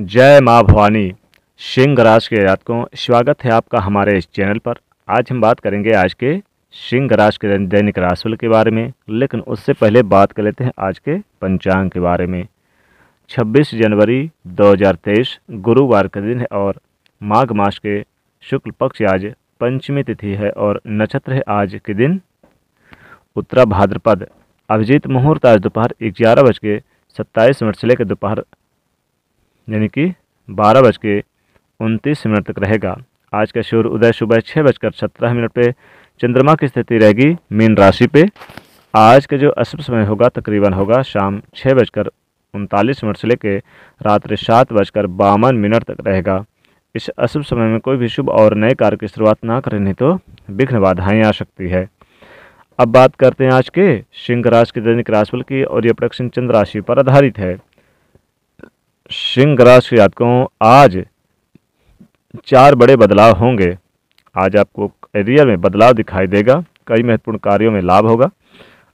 जय माँ भवानी सिंह राज के जातकों स्वागत है आपका हमारे इस चैनल पर आज हम बात करेंगे आज के सिंह राज के दैनिक राशिफल के बारे में लेकिन उससे पहले बात कर लेते हैं आज के पंचांग के बारे में 26 जनवरी 2023 गुरुवार का दिन है और माघ मास के शुक्ल पक्ष आज पंचमी तिथि है और नक्षत्र है आज के दिन उत्तरा भाद्रपद अभिजीत मुहूर्त आज दोपहर ग्यारह बज के सत्ताईस मिनट से लेकर दोपहर यानी कि बारह बज के उनतीस मिनट तक रहेगा आज का सूर्य उदय सुबह छः बजकर सत्रह मिनट पे चंद्रमा की स्थिति रहेगी मीन राशि पे आज का जो अशुभ समय होगा तकरीबन होगा शाम छः बजकर उनतालीस मिनट से लेकर रात्रि सात बजकर बावन मिनट तक रहेगा इस अशुभ समय में कोई भी शुभ और नए कार्य की शुरुआत ना करें नहीं तो विघ्न बाधाएँ आ सकती है अब बात करते हैं आज के सिंह राशि के दैनिक राशिफल की और यह प्रदक्षिण चंद्र राशि पर आधारित है सिंह राशि के जातकों आज चार बड़े बदलाव होंगे आज आपको करियर में बदलाव दिखाई देगा कई महत्वपूर्ण कार्यों में लाभ होगा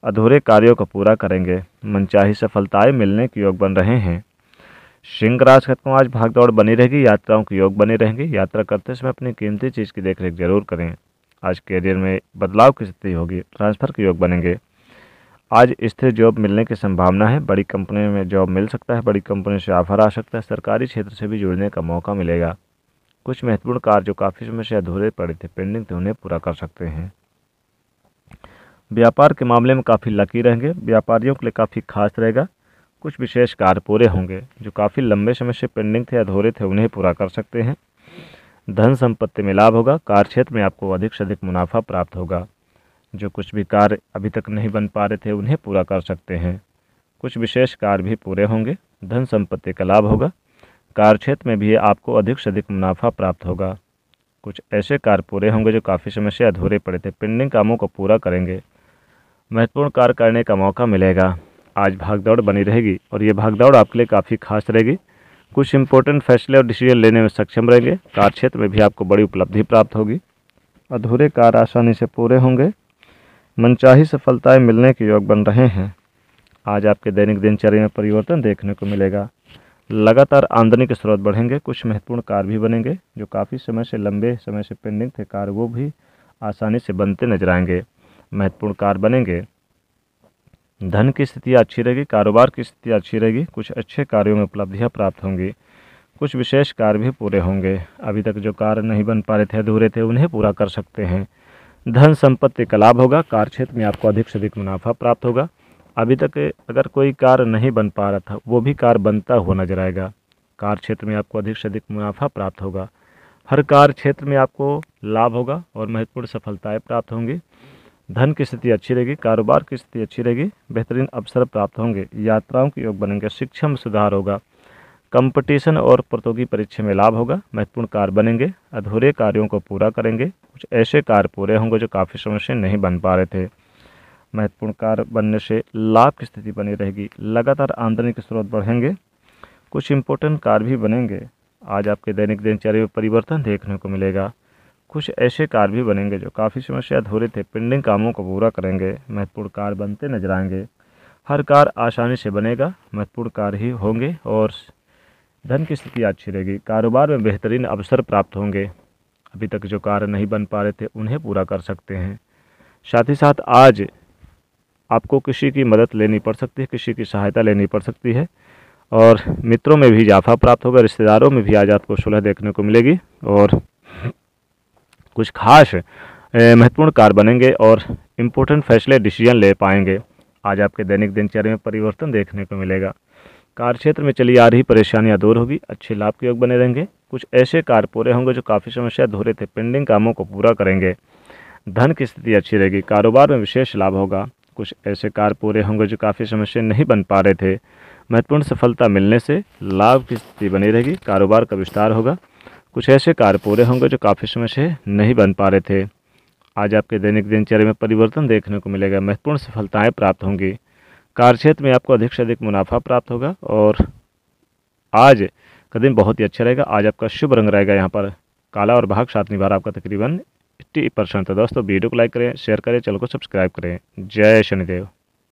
अधूरे कार्यों को पूरा करेंगे मनचाही सफलताएं मिलने के योग बन रहे हैं सिंह राशि जातकों आज भागदौड़ बनी रहेगी यात्राओं के योग बने रहेंगे यात्रा करते समय अपनी कीमती चीज़ की देखरेख जरूर करें आज करियर में बदलाव की स्थिति होगी ट्रांसफर के योग बनेंगे आज स्थिर जॉब मिलने की संभावना है बड़ी कंपनी में जॉब मिल सकता है बड़ी कंपनी से ऑफर आ सकता है सरकारी क्षेत्र से भी जुड़ने का मौका मिलेगा कुछ महत्वपूर्ण कार्य जो काफ़ी समय से अधूरे पड़े थे पेंडिंग थे उन्हें पूरा कर सकते हैं व्यापार के मामले में काफ़ी लकी रहेंगे व्यापारियों के लिए काफ़ी खास रहेगा कुछ विशेष कार्य पूरे होंगे जो काफ़ी लंबे समय से पेंडिंग थे अधूरे थे उन्हें पूरा कर सकते हैं धन संपत्ति में लाभ होगा कार्य क्षेत्र में आपको अधिक से अधिक मुनाफा प्राप्त होगा जो कुछ भी कार्य अभी तक नहीं बन पा रहे थे उन्हें पूरा कर सकते हैं कुछ विशेष कार्य भी पूरे होंगे धन संपत्ति का लाभ होगा कार्यक्षेत्र में भी आपको अधिक से अधिक मुनाफा प्राप्त होगा कुछ ऐसे कार्य पूरे होंगे जो काफ़ी समय से अधूरे पड़े थे पेंडिंग कामों को पूरा करेंगे महत्वपूर्ण कार्य करने का मौका मिलेगा आज भागदौड़ बनी रहेगी और ये भागदौड़ आपके लिए काफ़ी खास रहेगी कुछ इंपॉर्टेंट फैसले और डिसीजन लेने में सक्षम रहेंगे कार्य क्षेत्र में भी आपको बड़ी उपलब्धि प्राप्त होगी अधूरे कार्य आसानी से पूरे होंगे मनचाही सफलताएं मिलने के योग बन रहे हैं आज आपके दैनिक दिनचर्या में परिवर्तन देखने को मिलेगा लगातार आमदनी के स्रोत बढ़ेंगे कुछ महत्वपूर्ण कार्य भी बनेंगे जो काफ़ी समय से लंबे समय से पेंडिंग थे कार्य वो भी आसानी से बनते नजर आएंगे महत्वपूर्ण कार्य बनेंगे धन की स्थिति अच्छी रहेगी कारोबार की स्थिति अच्छी रहेगी कुछ अच्छे कार्यों में उपलब्धियाँ प्राप्त होंगी कुछ विशेष कार्य भी पूरे होंगे अभी तक जो कार्य नहीं बन पा रहे थे अधूरे थे उन्हें पूरा कर सकते हैं धन संपत्ति का लाभ होगा कार्य क्षेत्र में आपको अधिक से अधिक मुनाफा प्राप्त होगा अभी तक अगर कोई कार्य नहीं बन पा रहा था वो भी कार बनता हुआ नजर आएगा कार्य क्षेत्र में आपको अधिक से अधिक मुनाफा प्राप्त होगा हर कार्य क्षेत्र में आपको लाभ होगा और महत्वपूर्ण सफलताएं प्राप्त होंगी धन की स्थिति अच्छी रहेगी कारोबार की स्थिति अच्छी रहेगी बेहतरीन अवसर प्राप्त होंगे यात्राओं के योग बनेंगे शिक्षा में सुधार होगा कंपटीशन और प्रतियोगी परीक्षा में लाभ होगा महत्वपूर्ण कार्य बनेंगे अधूरे कार्यों को पूरा करेंगे कुछ ऐसे कार्य पूरे होंगे जो काफ़ी समय से नहीं बन पा रहे थे महत्वपूर्ण कार्य बनने से लाभ की स्थिति बनी रहेगी लगातार आमदनी के स्रोत बढ़ेंगे कुछ इम्पोर्टेंट कार्य भी बनेंगे आज आपके दैनिक दिनचर्या में परिवर्तन देखने को मिलेगा कुछ ऐसे कार्य भी बनेंगे जो काफ़ी समय से अधूरे थे पेंडिंग कामों को पूरा करेंगे महत्वपूर्ण कार्य बनते नजर आएंगे हर कार आसानी से बनेगा महत्वपूर्ण कार्य ही होंगे और धन की स्थिति अच्छी रहेगी कारोबार में बेहतरीन अवसर प्राप्त होंगे अभी तक जो कार्य नहीं बन पा रहे थे उन्हें पूरा कर सकते हैं साथ ही साथ आज आपको किसी की मदद लेनी पड़ सकती है किसी की सहायता लेनी पड़ सकती है और मित्रों में भी इजाफा प्राप्त होगा रिश्तेदारों में भी आज आपको सुलह देखने को मिलेगी और कुछ खास महत्वपूर्ण कार्य बनेंगे और इम्पोर्टेंट फैसले डिसीजन ले पाएंगे आज आपके दैनिक दिनचर्या में परिवर्तन देखने को मिलेगा कार्य क्षेत्र में चली आ रही परेशानियां दूर होगी अच्छे लाभ के योग बने रहेंगे कुछ ऐसे कार्य पूरे होंगे जो काफ़ी समस्या धोरे थे पेंडिंग कामों को पूरा करेंगे धन की स्थिति अच्छी रहेगी कारोबार में विशेष लाभ होगा कुछ ऐसे कार्य पूरे होंगे जो काफ़ी समस्या नहीं बन पा रहे थे महत्वपूर्ण सफलता मिलने से लाभ की स्थिति बनी रहेगी कारोबार का विस्तार होगा कुछ ऐसे कार्य पूरे होंगे जो काफ़ी समस्या नहीं बन पा रहे थे आज आपके दैनिक दिनचर्या में परिवर्तन देखने को मिलेगा महत्वपूर्ण सफलताएं प्राप्त होंगी कार्यक्षेत्र में आपको अधिक से अधिक मुनाफा प्राप्त होगा और आज का दिन बहुत ही अच्छा रहेगा आज आपका शुभ रंग रहेगा यहाँ पर काला और भाग सात निभा आपका तकरीबन एट्टी परसेंट है दोस्तों वीडियो को लाइक करें शेयर करें चैनल को सब्सक्राइब करें जय शनिदेव